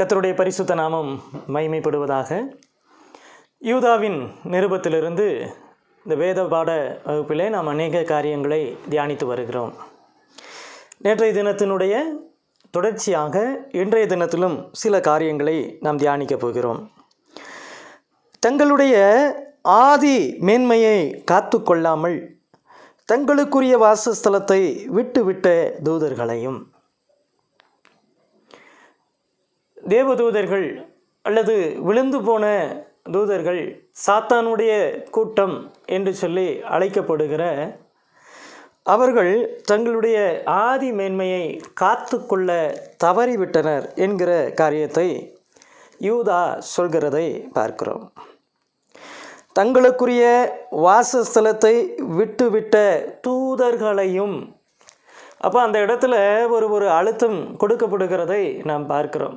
கத்தருடைய பரிசுத்த நாமம் மைமைப்படுவதாக யூதாவின் நிருபத்திலிருந்து இந்த வேத பாட வகுப்பிலே நாம் அநேக காரியங்களை தியானித்து வருகிறோம் நேற்றைய தினத்தினுடைய தொடர்ச்சியாக இன்றைய தினத்திலும் சில காரியங்களை நாம் தியானிக்கப் போகிறோம் தங்களுடைய ஆதி மேன்மையை காத்து கொள்ளாமல் தங்களுக்குரிய வாசஸ்தலத்தை விட்டுவிட்ட தூதர்களையும் தேவதூதர்கள் அல்லது விழுந்து போன தூதர்கள் சாத்தானுடைய கூட்டம் என்று சொல்லி அழைக்கப்படுகிற அவர்கள் தங்களுடைய ஆதி மேன்மையை காத்து கொள்ள தவறிவிட்டனர் என்கிற காரியத்தை யூதா சொல்கிறதை பார்க்கிறோம் தங்களுக்குரிய வாசஸ்தலத்தை விட்டுவிட்ட தூதர்களையும் அப்போ அந்த இடத்துல ஒரு ஒரு அழுத்தம் கொடுக்கப்படுகிறதை நாம் பார்க்கிறோம்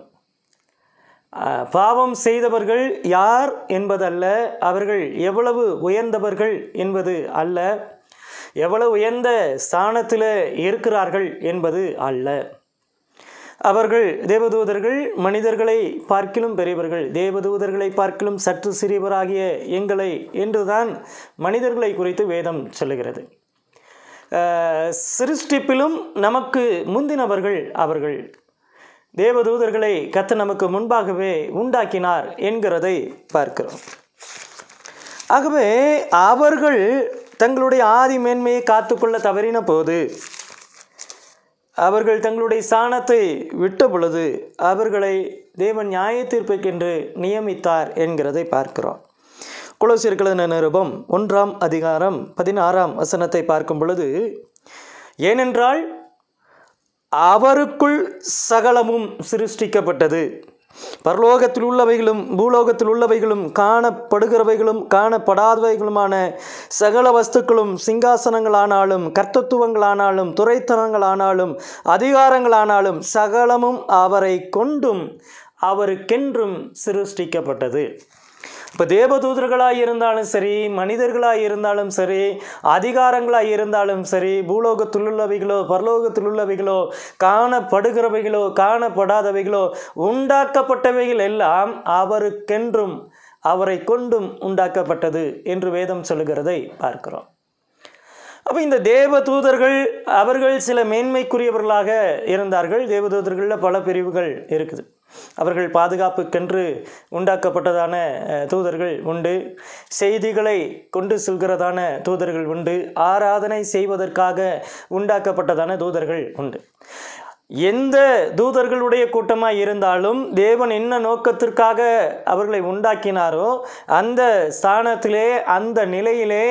பாவம் செய்தவர்கள் யார் என்பதல்ல அவர்கள் எவ்வளவு உயர்ந்தவர்கள் என்பது அல்ல எவ்வளவு உயர்ந்த ஸ்தானத்தில் இருக்கிறார்கள் என்பது அல்ல அவர்கள் தேவதூதர்கள் மனிதர்களை பார்க்கிலும் பெரியவர்கள் தேவதூதர்களை பார்க்கிலும் சற்று சிறியவராகிய எங்களை என்றுதான் மனிதர்களை குறித்து வேதம் சொல்லுகிறது சிருஷ்டிப்பிலும் நமக்கு முந்தினவர்கள் அவர்கள் தேவதூதர்களை கத்து நமக்கு முன்பாகவே உண்டாக்கினார் என்கிறதை பார்க்கிறோம் ஆகவே அவர்கள் தங்களுடைய ஆதி மேன்மையை காத்துக்கொள்ள தவறின போது அவர்கள் தங்களுடைய சாணத்தை விட்ட பொழுது அவர்களை தேவன் நியாய தீர்ப்புக்கென்று நியமித்தார் என்கிறதை பார்க்கிறோம் குலசிற்கலன நிருபம் ஒன்றாம் அதிகாரம் பதினாறாம் வசனத்தை பார்க்கும் பொழுது ஏனென்றால் அவருக்குள் சகலமும் சிருஷ்டிக்கப்பட்டது பரலோகத்தில் உள்ளவைகளும் பூலோகத்தில் உள்ளவைகளும் காணப்படுகிறவைகளும் காணப்படாதவைகளுமான சகல வஸ்துக்களும் சிங்காசனங்களானாலும் கர்த்தத்துவங்களானாலும் துறைத்தனங்களானாலும் அதிகாரங்களானாலும் சகலமும் அவரை கொண்டும் அவருக்கென்றும் சிருஷ்டிக்கப்பட்டது இப்போ தேவதூதர்களாக இருந்தாலும் சரி மனிதர்களாக இருந்தாலும் சரி அதிகாரங்களாக இருந்தாலும் சரி பூலோகத்துள்ளவைகளோ பரலோகத்துள்ளவைகளோ காணப்படுகிறவைகளோ காணப்படாதவைகளோ உண்டாக்கப்பட்டவைகள் எல்லாம் அவருக்கென்றும் அவரை கொண்டும் உண்டாக்கப்பட்டது என்று வேதம் சொல்லுகிறதை பார்க்கிறோம் அப்போ இந்த தேவ தூதர்கள் அவர்கள் சில மேன்மைக்குரியவர்களாக இருந்தார்கள் தேவதூதர்களில் பல பிரிவுகள் இருக்குது அவர்கள் பாதுகாப்புக்கென்று உண்டாக்கப்பட்டதான தூதர்கள் உண்டு செய்திகளை கொண்டு செல்கிறதான தூதர்கள் உண்டு ஆராதனை செய்வதற்காக உண்டாக்கப்பட்டதான தூதர்கள் உண்டு எந்த தூதர்களுடைய கூட்டமாக இருந்தாலும் தேவன் என்ன நோக்கத்திற்காக அவர்களை உண்டாக்கினாரோ அந்த ஸ்தானத்திலே அந்த நிலையிலே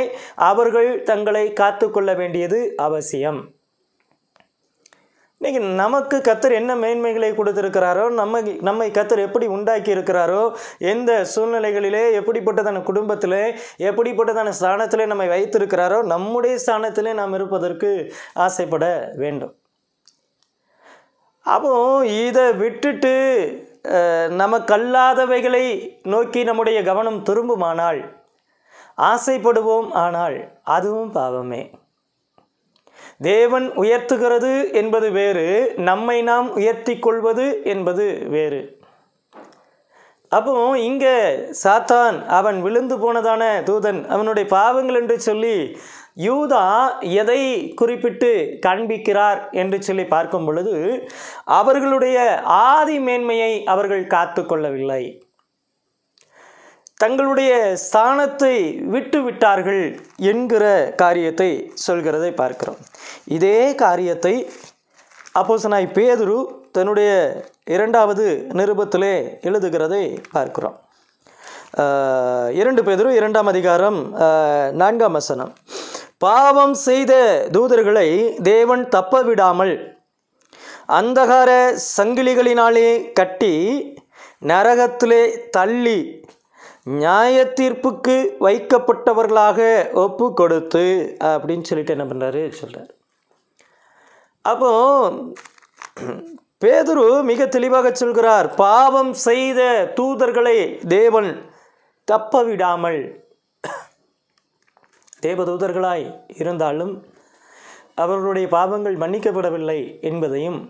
அவர்கள் தங்களை காத்து கொள்ள வேண்டியது அவசியம் இன்றைக்கி நமக்கு கத்தர் என்ன மேன்மைகளை கொடுத்துருக்கிறாரோ நம்ம நம்மை கத்தர் எப்படி உண்டாக்கி இருக்கிறாரோ எந்த சூழ்நிலைகளிலே எப்படிப்பட்டதான குடும்பத்தில் எப்படிப்பட்டதான ஸ்தானத்தில் நம்மை வைத்திருக்கிறாரோ நம்முடைய ஸ்தானத்திலே நாம் இருப்பதற்கு ஆசைப்பட வேண்டும் அப்போ இதை விட்டுட்டு நமக்கல்லாதவைகளை நோக்கி நம்முடைய கவனம் திரும்புமானால் ஆசைப்படுவோம் ஆனால் அதுவும் பாவமே தேவன் உயர்த்துகிறது என்பது வேறு நம்மை நாம் உயர்த்தி கொள்வது என்பது வேறு அப்போ இங்கே சாத்தான் அவன் விழுந்து போனதான தூதன் அவனுடைய பாவங்கள் என்று சொல்லி யூதா எதை குறிப்பிட்டு காண்பிக்கிறார் என்று சொல்லி பார்க்கும் பொழுது அவர்களுடைய ஆதி மேன்மையை அவர்கள் காத்து கொள்ளவில்லை தங்களுடைய ஸ்தானத்தை விட்டு விட்டார்கள் என்கிற காரியத்தை சொல்கிறதை பார்க்கிறோம் இதே காரியத்தை அப்போசனாய் பேதுரு தன்னுடைய இரண்டாவது நிருபத்திலே எழுதுகிறதை பார்க்கிறோம் இரண்டு பேதுரு இரண்டாம் அதிகாரம் நான்காம் வசனம் பாவம் செய்த தூதர்களை தேவன் தப்ப விடாமல் அந்தகார சங்கிலிகளினாலே கட்டி நரகத்திலே தள்ளி நியாய தீர்ப்புக்கு வைக்கப்பட்டவர்களாக ஒப்பு கொடுத்து அப்படின்னு சொல்லிட்டு என்ன பண்ணுறாரு சொல்கிறார் அப்போ பேதுரு மிக தெளிவாக சொல்கிறார் பாவம் செய்த தூதர்களை தேவன் தப்ப விடாமல் தேவதூதர்களாய் இருந்தாலும் அவர்களுடைய பாவங்கள் மன்னிக்கப்படவில்லை என்பதையும்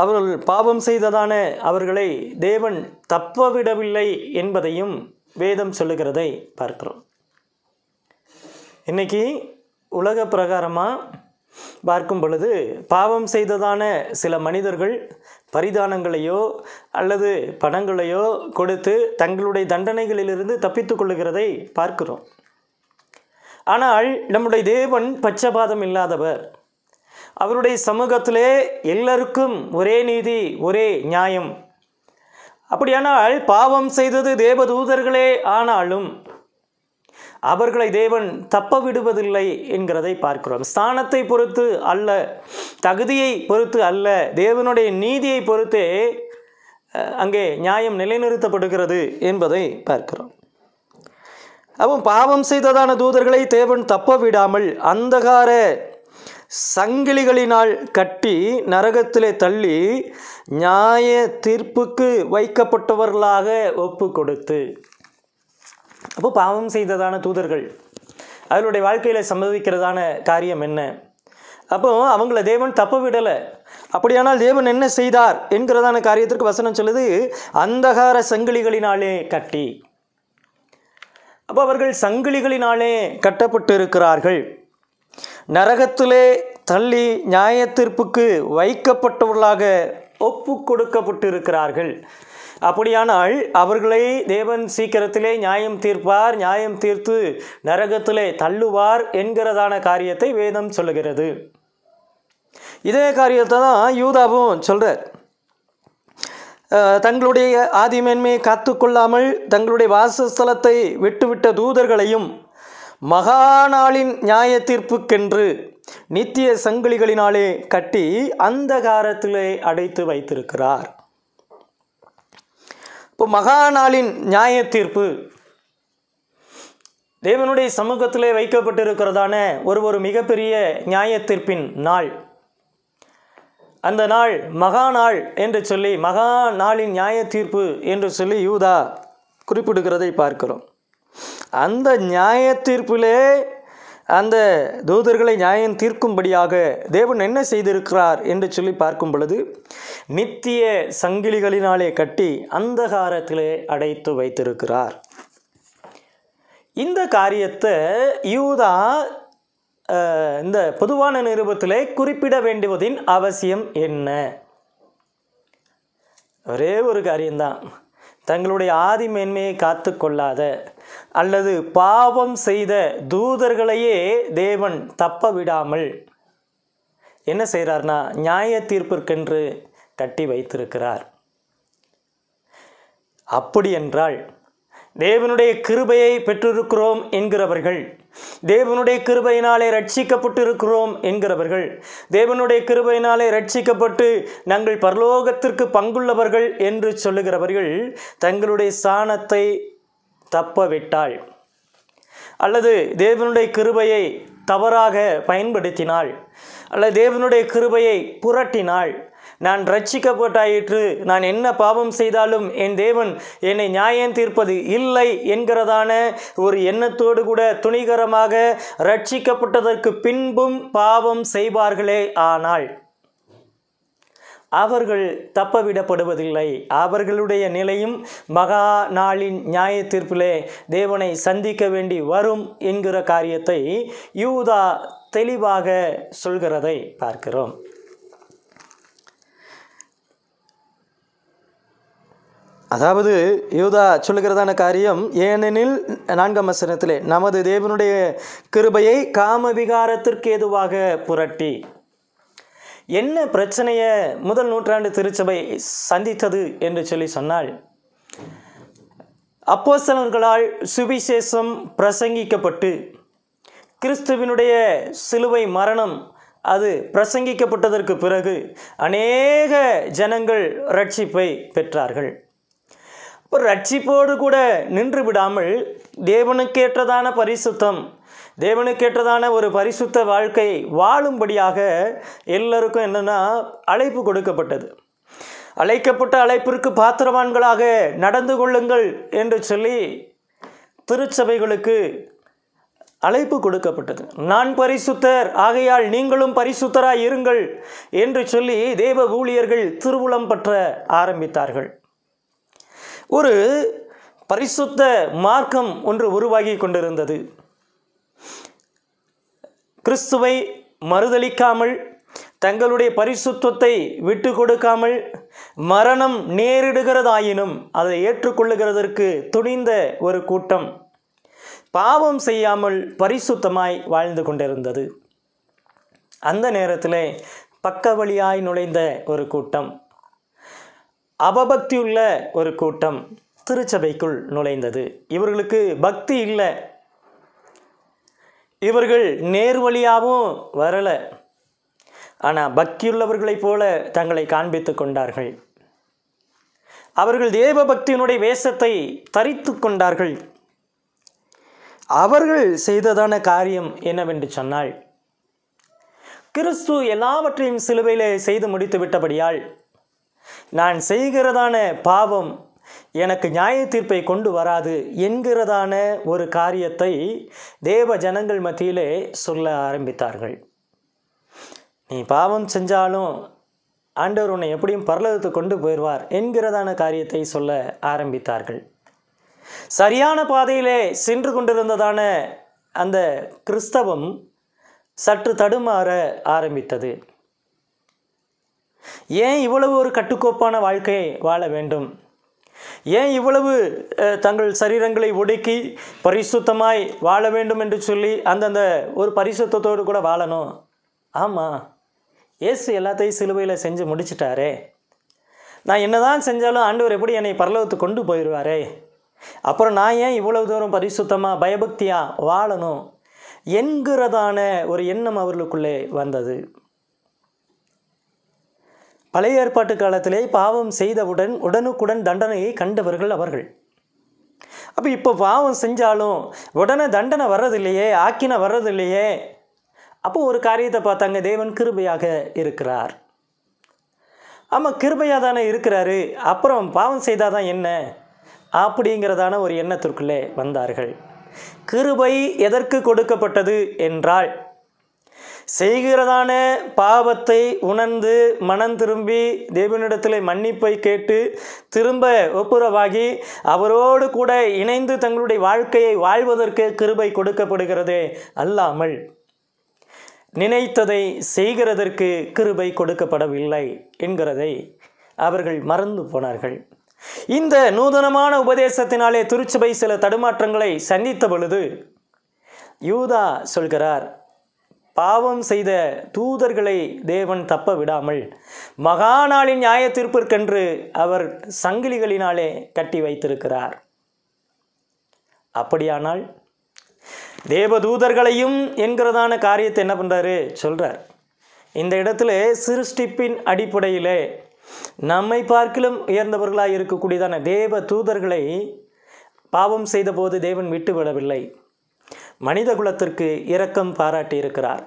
அவர்கள் பாவம் செய்ததான அவர்களை தேவன் தப்பவிடவில்லை என்பதையும் வேதம் சொல்லுகிறதை பார்க்கிறோம் இன்றைக்கி உலக பிரகாரமாக பார்க்கும் பொழுது பாவம் செய்ததான சில மனிதர்கள் பரிதானங்களையோ அல்லது பணங்களையோ கொடுத்து தங்களுடைய தண்டனைகளிலிருந்து தப்பித்து கொள்ளுகிறதை பார்க்கிறோம் ஆனால் நம்முடைய தேவன் பச்சபாதம் இல்லாதவர் அவருடைய சமூகத்திலே எல்லோருக்கும் ஒரே நீதி ஒரே நியாயம் அப்படியானால் பாவம் செய்தது தேவதூதர்களே ஆனாலும் அவர்களை தேவன் தப்ப விடுவதில்லை என்கிறதை பார்க்கிறோம் ஸ்தானத்தை பொறுத்து அல்ல தகுதியை பொறுத்து அல்ல தேவனுடைய நீதியை பொறுத்தே அங்கே நியாயம் நிலைநிறுத்தப்படுகிறது என்பதை பார்க்கிறோம் அவன் பாவம் செய்ததான தூதர்களை தேவன் தப்ப விடாமல் அந்தகார சங்கிலிகளினால் கட்டி நரகத்திலே தள்ளி நியாய தீர்ப்புக்கு வைக்கப்பட்டவர்களாக ஒப்பு கொடுத்து அப்போ பாவம் செய்ததான தூதர்கள் அவர்களுடைய வாழ்க்கையில் சம்பவிக்கிறதான காரியம் என்ன அப்போ அவங்கள தேவன் தப்ப விடலை அப்படியானால் தேவன் என்ன செய்தார் என்கிறதான காரியத்திற்கு வசனம் சொல்லுது அந்தகார சங்கிலிகளினாலே கட்டி அப்போ அவர்கள் சங்கிலிகளினாலே கட்டப்பட்டு இருக்கிறார்கள் நரகத்திலே தள்ளி நியாயத்தீர்ப்புக்கு வைக்கப்பட்டவர்களாக ஒப்பு கொடுக்கப்பட்டிருக்கிறார்கள் அப்படியானால் அவர்களை தேவன் சீக்கிரத்திலே நியாயம் தீர்ப்பார் நியாயம் தீர்த்து நரகத்திலே தள்ளுவார் என்கிறதான காரியத்தை வேதம் சொல்லுகிறது இதே காரியத்தை தான் யூதாவும் சொல்கிறார் தங்களுடைய ஆதிமேன்மையை காத்து கொள்ளாமல் தங்களுடைய வாசஸ்தலத்தை விட்டுவிட்ட தூதர்களையும் மகாநாளின் நியாய தீர்ப்புக்கென்று நித்திய சங்கிலிகளினாலே கட்டி அந்த காரத்திலே அடைத்து வைத்திருக்கிறார் இப்போ மகாநாளின் நியாய தீர்ப்பு தேவனுடைய சமூகத்திலே வைக்கப்பட்டிருக்கிறதான ஒரு ஒரு மிகப்பெரிய நியாய தீர்ப்பின் நாள் அந்த நாள் மகா நாள் என்று சொல்லி மகா நாளின் நியாய தீர்ப்பு என்று சொல்லி யூதா குறிப்பிடுகிறதை பார்க்கிறோம் அந்த நியாய தீர்ப்பிலே அந்த தூதர்களை நியாயம் தீர்க்கும்படியாக தேவன் என்ன செய்திருக்கிறார் என்று சொல்லி பார்க்கும் பொழுது நித்திய சங்கிலிகளினாலே கட்டி அந்தகாரத்திலே அடைத்து வைத்திருக்கிறார் இந்த காரியத்தை யூதா இந்த பொதுவான நிருபத்திலே குறிப்பிட வேண்டுவதின் அவசியம் என்ன ஒரே ஒரு காரியம்தான் தங்களுடைய ஆதி மேன்மையை காத்து கொள்ளாத அல்லது பாவம் செய்த தூதர்களையே தேவன் தப்ப விடாமல் என்ன செய்கிறார்னா நியாய தீர்ப்பிற்கென்று கட்டி வைத்திருக்கிறார் அப்படி என்றால் தேவனுடைய கிருபையை பெற்றிருக்கிறோம் என்கிறவர்கள் தேவனுடைய கிருபையினாலே ரட்சிக்கப்பட்டு இருக்கிறோம் என்கிறவர்கள் தேவனுடைய கிருபையினாலே ரட்சிக்கப்பட்டு நாங்கள் பரலோகத்திற்கு பங்குள்ளவர்கள் என்று சொல்லுகிறவர்கள் தங்களுடைய சாணத்தை தப்பவிட்டாள் அல்லது தேவனுடைய கிருபையை தவறாக பயன்படுத்தினாள் அல்லது தேவனுடைய கிருபையை புரட்டினாள் நான் ரட்சிக்கப்பட்டாயிற்று நான் என்ன பாவம் செய்தாலும் என் தேவன் என்னை நியாயம் தீர்ப்பது இல்லை என்கிறதான ஒரு எண்ணத்தோடு கூட துணிகரமாக ரட்சிக்கப்பட்டதற்கு பின்பும் பாவம் செய்வார்களே ஆனால் அவர்கள் தப்பவிடப்படுவதில்லை அவர்களுடைய நிலையும் மகா நாளின் நியாய தீர்ப்பிலே தேவனை சந்திக்க வேண்டி வரும் என்கிற காரியத்தை யூதா தெளிவாக சொல்கிறதை பார்க்கிறோம் அதாவது யூதா சொல்லுகிறதான காரியம் ஏனெனில் நான்காம் வசனத்திலே நமது தேவனுடைய கிருபையை விகாரத்திற்கு ஏதுவாக புரட்டி என்ன பிரச்சனையை முதல் நூற்றாண்டு திருச்சபை சந்தித்தது என்று சொல்லி சொன்னால் அப்போஸ்தலர்களால் சுவிசேஷம் பிரசங்கிக்கப்பட்டு கிறிஸ்துவினுடைய சிலுவை மரணம் அது பிரசங்கிக்கப்பட்டதற்கு பிறகு அநேக ஜனங்கள் ரட்சிப்பை பெற்றார்கள் இப்போ ரட்சிப்போடு கூட நின்று விடாமல் தேவனுக்கேற்றதான பரிசுத்தம் தேவனுக்கேற்றதான ஒரு பரிசுத்த வாழ்க்கை வாழும்படியாக எல்லோருக்கும் என்னென்னா அழைப்பு கொடுக்கப்பட்டது அழைக்கப்பட்ட அழைப்பிற்கு பாத்திரவான்களாக நடந்து கொள்ளுங்கள் என்று சொல்லி திருச்சபைகளுக்கு அழைப்பு கொடுக்கப்பட்டது நான் பரிசுத்தர் ஆகையால் நீங்களும் பரிசுத்தராய் இருங்கள் என்று சொல்லி தேவ ஊழியர்கள் திருவுளம் பற்ற ஆரம்பித்தார்கள் ஒரு பரிசுத்த மார்க்கம் ஒன்று உருவாகி கொண்டிருந்தது கிறிஸ்துவை மறுதளிக்காமல் தங்களுடைய பரிசுத்தத்தை விட்டு கொடுக்காமல் மரணம் நேரிடுகிறதாயினும் அதை ஏற்றுக்கொள்ளுகிறதற்கு துணிந்த ஒரு கூட்டம் பாவம் செய்யாமல் பரிசுத்தமாய் வாழ்ந்து கொண்டிருந்தது அந்த நேரத்தில் பக்கவழியாய் நுழைந்த ஒரு கூட்டம் அவபக்தியுள்ள ஒரு கூட்டம் திருச்சபைக்குள் நுழைந்தது இவர்களுக்கு பக்தி இல்லை இவர்கள் நேர் வழியாகவும் வரலை ஆனால் பக்தியுள்ளவர்களைப் போல தங்களை காண்பித்து கொண்டார்கள் அவர்கள் தேவ பக்தியினுடைய வேஷத்தை தரித்து கொண்டார்கள் அவர்கள் செய்ததான காரியம் என்னவென்று சொன்னால் கிறிஸ்து எல்லாவற்றையும் சிலுவையில் செய்து முடித்து விட்டபடியால் நான் செய்கிறதான பாவம் எனக்கு நியாய தீர்ப்பை கொண்டு வராது என்கிறதான ஒரு காரியத்தை தேவ ஜனங்கள் மத்தியிலே சொல்ல ஆரம்பித்தார்கள் நீ பாவம் செஞ்சாலும் ஆண்டவர் உன்னை எப்படியும் பரலகத்தை கொண்டு போயிடுவார் என்கிறதான காரியத்தை சொல்ல ஆரம்பித்தார்கள் சரியான பாதையிலே சென்று கொண்டிருந்ததான அந்த கிறிஸ்தவம் சற்று தடுமாற ஆரம்பித்தது ஏன் இவ்வளவு ஒரு கட்டுக்கோப்பான வாழ்க்கையை வாழ வேண்டும் ஏன் இவ்வளவு தங்கள் சரீரங்களை ஒடுக்கி பரிசுத்தமாய் வாழ வேண்டும் என்று சொல்லி அந்தந்த ஒரு பரிசுத்தத்தோடு கூட வாழணும் ஆமாம் ஏசு எல்லாத்தையும் சிலுவையில் செஞ்சு முடிச்சிட்டாரே நான் என்னதான் செஞ்சாலும் ஆண்டவர் எப்படி என்னை பரலவத்துக்கு கொண்டு போயிடுவாரே அப்புறம் நான் ஏன் இவ்வளவு தூரம் பரிசுத்தமாக பயபக்தியாக வாழணும் என்கிறதான ஒரு எண்ணம் அவர்களுக்குள்ளே வந்தது பழைய ஏற்பாட்டு காலத்திலே பாவம் செய்தவுடன் உடனுக்குடன் தண்டனையை கண்டவர்கள் அவர்கள் அப்போ இப்போ பாவம் செஞ்சாலும் உடனே தண்டனை வர்றதில்லையே ஆக்கின வர்றதில்லையே அப்போ ஒரு காரியத்தை பார்த்தாங்க தேவன் கிருபையாக இருக்கிறார் ஆமாம் கிருபையாக தானே இருக்கிறாரு அப்புறம் பாவம் செய்தால் தான் என்ன அப்படிங்கிறதான ஒரு எண்ணத்திற்குள்ளே வந்தார்கள் கிருபை எதற்கு கொடுக்கப்பட்டது என்றால் செய்கிறதான பாவத்தை உணர்ந்து மனம் திரும்பி தேவனிடத்தில் மன்னிப்பை கேட்டு திரும்ப ஒப்புரவாகி அவரோடு கூட இணைந்து தங்களுடைய வாழ்க்கையை வாழ்வதற்கு கிருபை கொடுக்கப்படுகிறதே அல்லாமல் நினைத்ததை செய்கிறதற்கு கிருபை கொடுக்கப்படவில்லை என்கிறதை அவர்கள் மறந்து போனார்கள் இந்த நூதனமான உபதேசத்தினாலே திருச்சபை சில தடுமாற்றங்களை சந்தித்த பொழுது யூதா சொல்கிறார் பாவம் செய்த தூதர்களை தேவன் தப்ப விடாமல் மகாநாளின் நியாய தீர்ப்பிற்கென்று அவர் சங்கிலிகளினாலே கட்டி வைத்திருக்கிறார் அப்படியானால் தேவதூதர்களையும் என்கிறதான காரியத்தை என்ன பண்ணுறாரு சொல்கிறார் இந்த இடத்துல சிருஷ்டிப்பின் அடிப்படையிலே நம்மை பார்க்கிலும் உயர்ந்தவர்களாக இருக்கக்கூடியதான தேவ தூதர்களை பாவம் செய்தபோது தேவன் விட்டு விடவில்லை மனித குலத்திற்கு இரக்கம் பாராட்டியிருக்கிறார்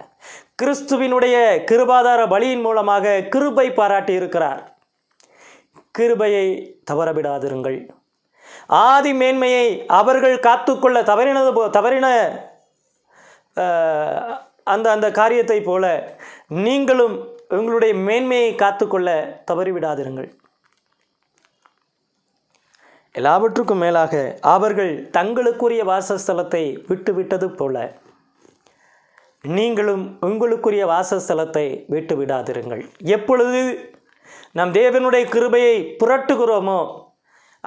கிறிஸ்துவினுடைய கிருபாதார பலியின் மூலமாக கிருபை பாராட்டியிருக்கிறார் கிருபையை தவறவிடாதிருங்கள் ஆதி மேன்மையை அவர்கள் காத்துக்கொள்ள தவறினது போ தவறின அந்த அந்த காரியத்தை போல நீங்களும் உங்களுடைய மேன்மையை காத்துக்கொள்ள தவறிவிடாதிருங்கள் எல்லாவற்றுக்கும் மேலாக அவர்கள் தங்களுக்குரிய வாசஸ்தலத்தை விட்டுவிட்டது போல நீங்களும் உங்களுக்குரிய வாசஸ்தலத்தை விட்டு விடாதிருங்கள் எப்பொழுது நம் தேவனுடைய கிருபையை புரட்டுகிறோமோ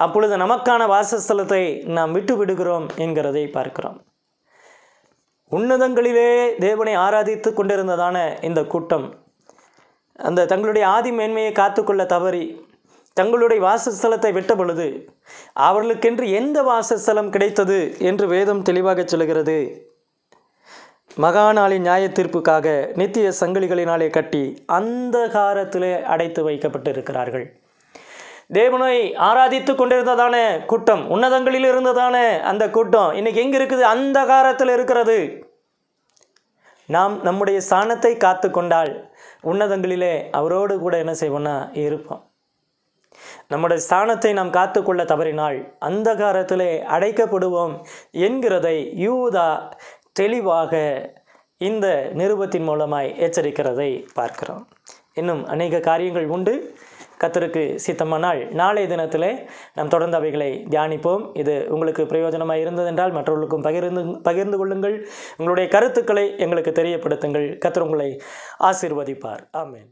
அப்பொழுது நமக்கான வாசஸ்தலத்தை நாம் விட்டு விடுகிறோம் என்கிறதை பார்க்கிறோம் உன்னதங்களிலே தேவனை ஆராதித்து கொண்டிருந்ததான இந்த கூட்டம் அந்த தங்களுடைய ஆதி மேன்மையை காத்துக்கொள்ள தவறி தங்களுடைய வாசஸ்தலத்தை விட்ட பொழுது அவர்களுக்கென்று எந்த வாசஸ்தலம் கிடைத்தது என்று வேதம் தெளிவாக சொல்கிறது மகாநாளின் நியாய தீர்ப்புக்காக நித்திய சங்கிலிகளினாலே கட்டி அந்த காரத்திலே அடைத்து வைக்கப்பட்டிருக்கிறார்கள் தேவனை ஆராதித்து கொண்டிருந்ததான கூட்டம் உன்னதங்களில் இருந்ததான அந்த கூட்டம் இன்னைக்கு எங்கே இருக்குது அந்த காரத்தில் இருக்கிறது நாம் நம்முடைய ஸ்தானத்தை காத்து கொண்டால் உன்னதங்களிலே அவரோடு கூட என்ன செய்வோம்னா இருப்போம் நம்முடைய ஸ்தானத்தை நாம் காத்துக்கொள்ள தவறினால் அந்த அடைக்கப்படுவோம் என்கிறதை யூதா தெளிவாக இந்த நிருபத்தின் மூலமாய் எச்சரிக்கிறதை பார்க்கிறோம் இன்னும் அநேக காரியங்கள் உண்டு கத்தருக்கு சித்தமானால் நாளைய தினத்தில் நாம் தொடர்ந்து அவைகளை தியானிப்போம் இது உங்களுக்கு பிரயோஜனமாக இருந்ததென்றால் மற்றவர்களுக்கும் பகிர்ந்து பகிர்ந்து கொள்ளுங்கள் உங்களுடைய கருத்துக்களை எங்களுக்கு தெரியப்படுத்துங்கள் கத்தர் உங்களை ஆசீர்வதிப்பார் ஆமேன்